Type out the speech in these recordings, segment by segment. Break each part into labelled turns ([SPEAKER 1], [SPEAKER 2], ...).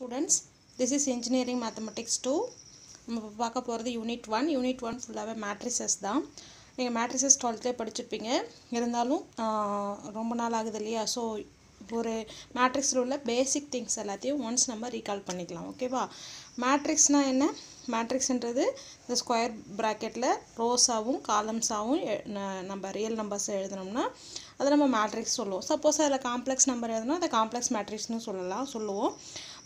[SPEAKER 1] students this is engineering mathematics two நம்ம இப்போ பார்க்க போகிறது யூனிட் ஒன் யூனிட் ஒன் ஃபுல்லாகவே மேட்ரிசஸ் தான் நீங்கள் மேட்ரிசஸ் டுவெல்த்தே படிச்சிருப்பீங்க இருந்தாலும் ரொம்ப நாள் ஆகுது இல்லையா ஸோ ஒரு மேட்ரிக்ஸில் உள்ள பேசிக் திங்ஸ் எல்லாத்தையும் ஒன்ஸ் நம்ம ரீகால் பண்ணிக்கலாம் ஓகேவா மேட்ரிக்ஸ்னால் என்ன மேட்ரிக்ஸ்ன்றது இந்த ஸ்கொயர் ப்ராக்கெட்டில் ரோஸாகவும் காலம்ஸாகவும் நம்ம ரியல் நம்பர்ஸ் எழுதினோம்னா அதை நம்ம மேட்ரிக்ஸ் சொல்லுவோம் சப்போஸ் அதில் காம்ப்ளெக்ஸ் நம்பர் எழுதணும் அதை காம்ப்ளெக்ஸ் மேட்ரிக்ஸ்னு சொல்லலாம் சொல்லுவோம்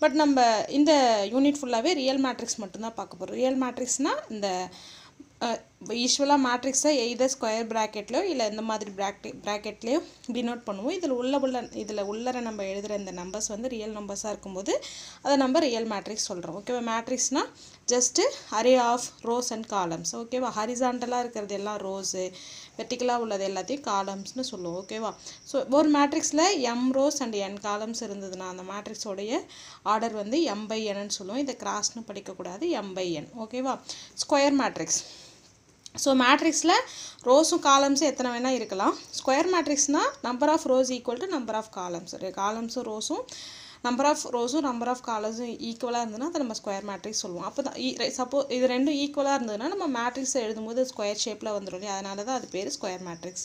[SPEAKER 1] பட் நம்ம இந்த யூனிட் ஃபுல்லாகவே ரியல் மேட்ரிக்ஸ் மட்டும்தான் பார்க்க போகிறோம் ரியல் மேட்ரிக்ஸ்னால் இந்த யூஸ்வலாக மேட்ரிக்ஸை எய்தர் ஸ்கொயர் ப்ராக்கெட்லையோ இல்லை இந்த மாதிரி ப்ராக்கெ ப்ராக்கெட்லேயோ டினோட் பண்ணுவோம் இதில் உள்ள உள்ள இதில் உள்ளற நம்ம எழுதுகிற இந்த நம்பர்ஸ் வந்து ரியல் நம்பர்ஸாக இருக்கும்போது அதை நம்ம ரியல் மேட்ரிக்ஸ் சொல்கிறோம் ஓகேவா மேட்ரிக்ஸ்னால் just array of rows and columns ஓகேவா ஹரிசாண்டலாக இருக்கிறது எல்லாம் ரோஸு வெர்டிக்கலாக உள்ளது எல்லாத்தையும் காலம்ஸ்னு சொல்லுவோம் ஓகேவா ஸோ ஒரு மேட்ரிக்ஸில் M rows and N columns இருந்ததுன்னா அந்த மேட்ரிக்ஸோடைய ஆர்டர் வந்து எம் பை என்னு சொல்லுவோம் இதை கிராஸ்னு படிக்கக்கூடாது எம் பை என் ஓகேவா ஸ்கொயர் மேட்ரிக்ஸ் ஸோ மேட்ரிக்ஸில் ரோஸும் காலம்ஸும் எத்தனை வேணால் இருக்கலாம் ஸ்கொயர் மேட்ரிக்ஸ்னால் number of rows equal to number of columns காலம்ஸும் ரோஸும் நம்பர் ஆஃப் ரோஸும் நம்பர் ஆஃப் காலம்ஸும் ஈக்குவலாக இருந்ததுன்னா அதை நம்ம ஸ்கொயர் மேட்ரிக்ஸ் சொல்லுவோம் அப்போ தான் சப்போஸ் இது ரெண்டும் ஈக்குவலாக இருந்ததுன்னா நம்ம மேட்ரிக்ஸ் எழுதும்போது ஸ்கொயர் ஷேப்பில் வந்துடும் இல்லையா அதனால தான் அது பேர் square matrix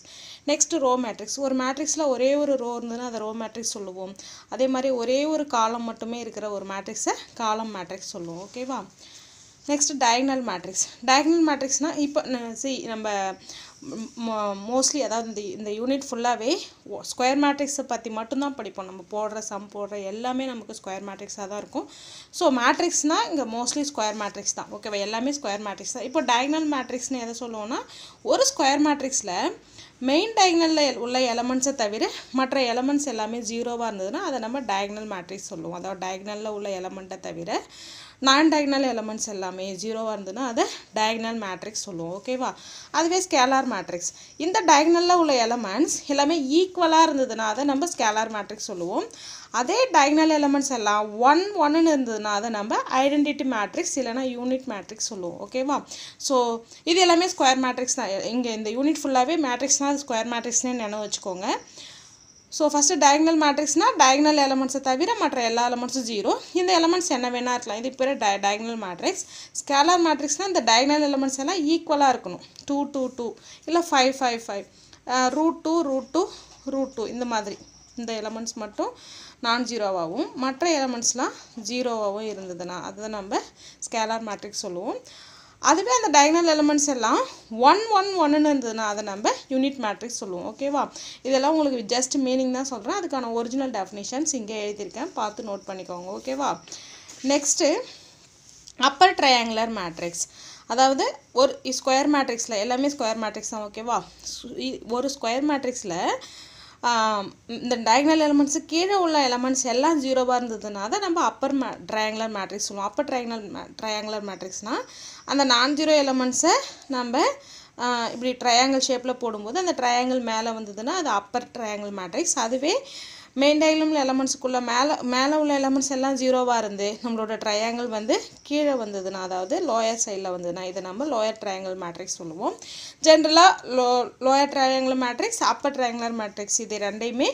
[SPEAKER 1] next row matrix ஒரு மேட்ரிக்ஸில் ஒரே ஒரு ரோ இருந்ததுன்னா அதை ரோ மேட்ரிக்ஸ் சொல்லுவோம் அதே மாதிரி ஒரே ஒரு காலம் மட்டுமே இருக்கிற ஒரு மேட்ரிக்ஸை காலம் மேட்ரிக்ஸ் சொல்லுவோம் ஓகேவா நெக்ஸ்ட் டயக்னல் மேட்ரிக்ஸ் டயக்னல் மேட்ரிக்ஸ்னால் இப்போ சி நம்ம மோஸ்ட்லி அதாவது இந்த இந்த யூனிட் ஃபுல்லாகவே ஸ்கொயர் மேட்ரிக்ஸை பற்றி மட்டும்தான் படிப்போம் நம்ம போடுற சம் போடுற எல்லாமே நமக்கு ஸ்கொயர் மேட்ரிக்ஸாக தான் இருக்கும் ஸோ மேட்ரிக்ஸ்னால் இங்கே மோஸ்ட்லி ஸ்கொயர் மேட்ரிக்ஸ் தான் ஓகேவா எல்லாமே ஸ்கொயர் மேட்ரிக்ஸ் தான் இப்போ டயக்னல் மேட்ரிக்ஸ்னு எதை சொல்லுவோம்னா ஒரு ஸ்கொயர் மேட்ரிக்ஸில் மெயின் டயக்னலில் உள்ள எலமெண்ட்ஸை தவிர மற்ற எலமெண்ட்ஸ் எல்லாமே ஜீரோவாக இருந்ததுன்னா அதை நம்ம டயக்னல் மேட்ரிக்ஸ் சொல்லுவோம் அதாவது டயக்னலில் உள்ள எலமெண்ட்டை தவிர நான் diagonal எலமெண்ட்ஸ் எல்லாமே ஜீரோவாக இருந்ததுன்னா அதை டயக்னல் மேட்ரிக்ஸ் சொல்லுவோம் ஓகேவா அதுவே ஸ்கேலார் மேட்ரிக்ஸ் இந்த டயக்னலில் உள்ள எலமெண்ட்ஸ் எல்லாமே ஈக்குவலாக இருந்ததுன்னா அதை நம்ம ஸ்கேலார் மேட்ரிக்ஸ் சொல்லுவோம் அதே டயக்னல் எலமெண்ட்ஸ் எல்லாம் ஒன் இருந்துன் அது அதை நம்ம identity matrix unit unit matrix சொல்லுவோம் ஓகேவா ஸோ இது எல்லாமே ஸ்கொயர் இங்க இந்த இங்கே இந்த யூனிட் ஃபுல்லாகவே மேட்ரிக்ஸ்னால் square ஸ்கொயர் நேன் என்ன வச்சுக்கோங்க ஸோ ஃபஸ்ட்டு டயக்னல் மேட்ரிக்ஸ்னால் டயக்னல் எலமெண்ட்ஸை தவிர மற்ற எல்லா எலமெண்ட்ஸும் ஜீரோ இந்த எலமெண்ட்ஸ் என்ன வேணா இருக்கலாம் இது பேர் டய டயக்னல் மேட்ரிக்ஸ் ஸ்கேலார் மேட்ரிக்ஸ்னால் இந்த டயக்னல் எலமெண்ட்ஸ் எல்லாம் ஈக்குவலாக இருக்கணும் டூ டூ டூ இல்லை five five five root two root two root two இந்த மாதிரி இந்த எலமெண்ட்ஸ் மட்டும் நான் ஜீரோவாகவும் மற்ற எலமெண்ட்ஸ்லாம் ஜீரோவாகவும் இருந்ததுன்னா அதுதான் நம்ம ஸ்கேலார் மேட்ரிக்ஸ் சொல்லுவோம் அதுவே அந்த டைனல் எலமெண்ட்ஸ் எல்லாம் ஒன் ஒன் ஒன்றுன்னு இருந்ததுன்னா அதை நம்ம யூனிட் மேட்ரிக்ஸ் சொல்லுவோம் ஓகேவா இதெல்லாம் உங்களுக்கு ஜஸ்ட் மீனிங் தான் சொல்கிறேன் அதுக்கான ஒரிஜினல் டெஃபினேஷன்ஸ் இங்கே எழுதியிருக்கேன் பார்த்து நோட் பண்ணிக்கோங்க ஓகேவா நெக்ஸ்ட்டு அப்பர் ட்ரையாங்குலர் மேட்ரிக்ஸ் அதாவது ஒரு ஸ்கொயர் மேட்ரிக்ஸில் எல்லாமே ஸ்கொயர் மேட்ரிக்ஸ் தான் ஓகேவா ஒரு ஸ்கொயர் மேட்ரிக்ஸில் இந்த டயக்னல் எலமெண்ட்ஸு கீழே உள்ள எலமெண்ட்ஸ் எல்லாம் ஜீரோவாக இருந்ததுன்னா தான் நம்ம அப்பர் மே ட்ரையாங்குலர் மேட்ரிக்ஸ் சொல்லுவோம் அப்பர் ட்ரையாங்குலர் மே ட்ரையாங்குலர் மேட்ரிக்ஸ்னால் அந்த நான் ஜீரோ எலமெண்ட்ஸை நம்ம இப்படி ட்ரையாங்கிள் ஷேப்பில் போடும்போது அந்த ட்ரையாங்கிள் மேலே வந்ததுன்னா அது அப்பர் ட்ரையாங்கிள் மேட்ரிக்ஸ் அதுவே மெயின் டயலமில் எலமெண்ட்ஸுக்குள்ளே மேலே மேலே உள்ள எலமெண்ட்ஸ் எல்லாம் ஜீரோவாக இருந்து நம்மளோட ட்ரையாங்கிள் வந்து கீழே வந்ததுன்னா அதாவது லோயர் சைடில் வந்ததுன்னா இதை நம்ம லோயர் ட்ரையாங்கிள் மேட்ரிக்ஸ் சொல்லுவோம் ஜென்ரலாக low lower triangle matrix upper triangular matrix இது ரெண்டையுமே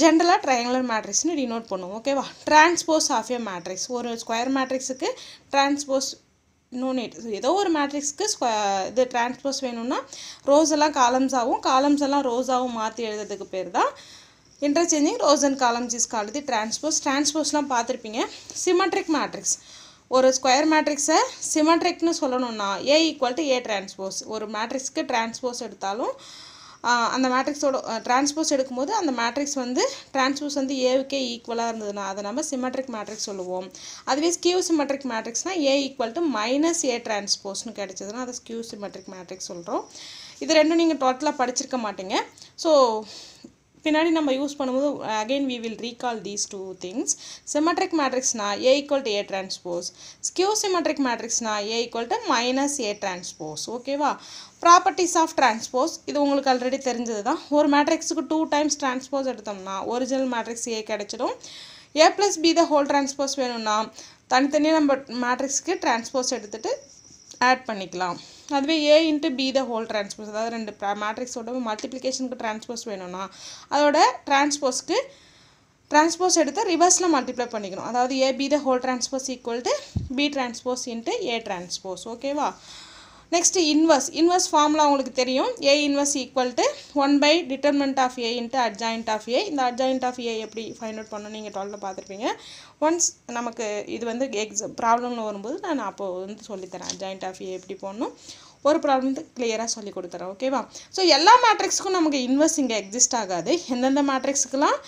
[SPEAKER 1] ஜென்ரலாக ட்ரையாங்குலர் மேட்ரிக்ஸ்னு டினோட் பண்ணுவோம் ஓகேவா டிரான்ஸ்போஸ் ஆஃப் ஏ மேட்ரிக்ஸ் ஒரு ஸ்கொயர் மேட்ரிக்ஸுக்கு டிரான்ஸ்போஸ் நோனேட் ஏதோ ஒரு மேட்ரிக்ஸ்க்கு ஸ்கொ இது டிரான்ஸ்போஸ் வேணும்னா ரோஸ் எல்லாம் காலம்ஸாகவும் காலம்ஸ் எல்லாம் ரோஸாகவும் மாற்றி எழுதுறதுக்கு பேர் தான் interchanging rows and columns is called the transpose டிரான்ஸ்போஸ்லாம் பார்த்துருப்பீங்க சிமெட்ரிக் மேட்ரிக்ஸ் ஒரு ஸ்கொயர் மேட்ரிக்ஸை சிமெட்ரிக்னு சொல்லணும்னா A equal to A transpose ஒரு மேட்ரிக்ஸ்க்கு டிரான்ஸ்போஸ் எடுத்தாலும் அந்த மேட்ரிக்ஸோட டிரான்ஸ்போஸ் எடுக்கும்போது அந்த மேட்ரிக்ஸ் வந்து டிரான்ஸ்போஸ் வந்து ஏவுக்கே ஈக்குவலாக இருந்ததுன்னா அதை நம்ம சிமெட்ரிக் மேட்ரிக்ஸ் சொல்லுவோம் அதுவே ஸ்கியூ சிமெட்ரிக் மேட்ரிக்ஸ்னால் A equal to minus A டிரான்ஸ்போஸ்னு கிடைச்சதுன்னா அதை ஸ்கியூ சிமெட்ரிக் மேட்ரிக்ஸ் சொல்கிறோம் இது ரெண்டும் நீங்கள் டோட்டலாக படிச்சிருக்க மாட்டீங்க ஸோ பின்னாடி நம்ம யூஸ் பண்ணும்போது again we will recall these two things symmetric மேட்ரிக்ஸ்னா A equal to A transpose skew symmetric மேட்ரிக்ஸ்னா A equal to minus A transpose ஓகேவா ப்ராப்பர்ட்டிஸ் ஆஃப் டிரான்ஸ்போஸ் இது உங்களுக்கு ஆல்ரெடி தெரிஞ்சது தான் ஒரு மேட்ரிக்ஸுக்கு டூ டைம்ஸ் டிரான்ஸ்போஸ் எடுத்தோம்னா ஒரிஜினல் மேட்ரிக்ஸ் ஏ கிடச்சிடும் A plus B the whole transpose வேணும்னா தனித்தனியாக நம்ம மேட்ரிக்ஸ்க்கு டிரான்ஸ்போஸ் எடுத்துகிட்டு ஆட் பண்ணிக்கலாம் அதுவே A into B the whole transpose அதாவது ரெண்டு மேட்ரிக்ஸோட மல்டிப்ளிகேஷனுக்கு டிரான்ஸ்போஸ் வேணும்னா அதோட டிரான்ஸ்போஸ்க்கு டிரான்ஸ்போஸ் எடுத்து ரிவர்ஸில் மல்டிப்ளை பண்ணிக்கணும் அதாவது A B the whole transpose equal to B transpose into A transpose ஓகேவா நெக்ஸ்ட்டு இன்வர்ஸ் இன்வர்ஸ் ஃபார்முலா உங்களுக்கு தெரியும் A inverse equal to one by determinant of A into adjoint of A இந்த adjoint of ஏ எப்படி find out பண்ணணும் நீங்கள் டுவெல்த்தில் பார்த்துருப்பீங்க once நமக்கு இது வந்து எக்ஸாம் ப்ராப்ளம்னு வரும்போது நான் அப்போது வந்து சொல்லித்தரேன் அட்ஜாயின்ட் ஆஃப் ஏ எப்படி போடணும் ஒரு ப்ராப்ளம் கிளியராக சொல்லி கொடுத்துறேன் ஓகேவா ஸோ எல்லா மேட்ரிக்ஸுக்கும் நமக்கு இன்வெர்ஸ் இங்கே எக்ஸிஸ்ட் ஆகாது எந்தெந்த மேட்ரிக்ஸுக்கெலாம்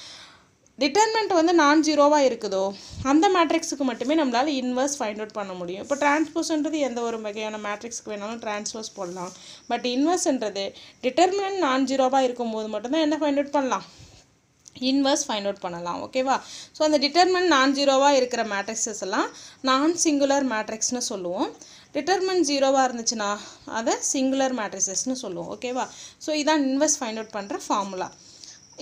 [SPEAKER 1] டிட்டர்மெண்ட் வந்து நான் ஜீரோவாக இருக்குதோ அந்த மேட்ரிக்ஸுக்கு மட்டுமே நம்மளால் இன்வர்ஸ் ஃபைண்ட் அவுட் பண்ண முடியும் இப்போ டிரான்ஸ்போஸ்ன்றது எந்த ஒரு வகையான மேட்ரிக்ஸ்க்கு வேணாலும் டிரான்ஸ்போஸ் போடலாம் பட் இன்வர்ஸ்ன்றது டிட்டர்மினன்ட் நான் ஜீரோவாக இருக்கும்போது மட்டும்தான் என்ன ஃபைண்ட் அவுட் பண்ணலாம் இன்வர்ஸ் ஃபைண்ட் அவுட் பண்ணலாம் ஓகேவா ஸோ அந்த டிட்டர்மெண்ட் நான் ஜீரோவாக இருக்கிற மேட்ரிக்ஸஸ் எல்லாம் நான் சிங்குலர் மேட்ரிக்ஸ்னு சொல்லுவோம் டிட்டர்மெண்ட் ஜீரோவாக இருந்துச்சுன்னா அதை சிங்குலர் மேட்ரிக்ஸஸ்னு சொல்லுவோம் ஓகேவா ஸோ இதான் இன்வெஸ்ட் ஃபைண்ட் அவுட் பண்ணுற ஃபார்முலா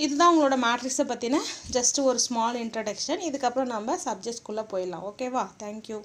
[SPEAKER 1] இதுதான் உங்களோட மேட்ரிக்ஸை பற்றின ஜஸ்ட் ஒரு ஸ்மால் இன்ட்ரடக்ஷன் இதுக்கப்புறம் நம்ம சப்ஜெக்ட்ஸ்குள்ளே போயிடலாம் ஓகேவா தேங்க்யூ